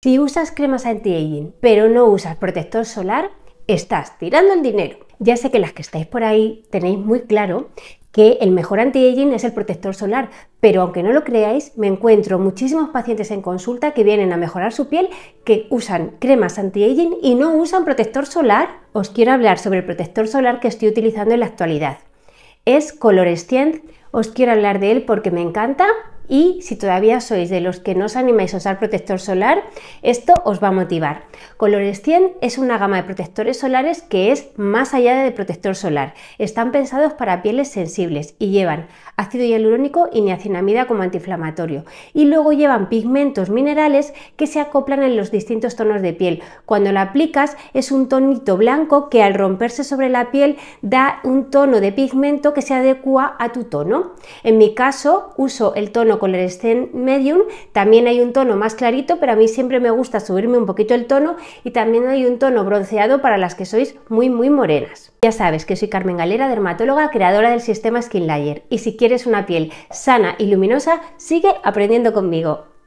Si usas cremas anti-aging, pero no usas protector solar, estás tirando el dinero. Ya sé que las que estáis por ahí tenéis muy claro que el mejor anti-aging es el protector solar, pero aunque no lo creáis, me encuentro muchísimos pacientes en consulta que vienen a mejorar su piel que usan cremas anti-aging y no usan protector solar. Os quiero hablar sobre el protector solar que estoy utilizando en la actualidad. Es Color os quiero hablar de él porque me encanta y si todavía sois de los que no os animáis a usar protector solar, esto os va a motivar. Colores 100 es una gama de protectores solares que es más allá de protector solar. Están pensados para pieles sensibles y llevan ácido hialurónico y niacinamida como antiinflamatorio. Y luego llevan pigmentos minerales que se acoplan en los distintos tonos de piel. Cuando la aplicas es un tonito blanco que al romperse sobre la piel da un tono de pigmento que se adecua a tu tono. En mi caso uso el tono Medium, también hay un tono más clarito, pero a mí siempre me gusta subirme un poquito el tono y también hay un tono bronceado para las que sois muy muy morenas. Ya sabes que soy Carmen Galera, dermatóloga, creadora del sistema Skin Layer y si quieres una piel sana y luminosa, sigue aprendiendo conmigo.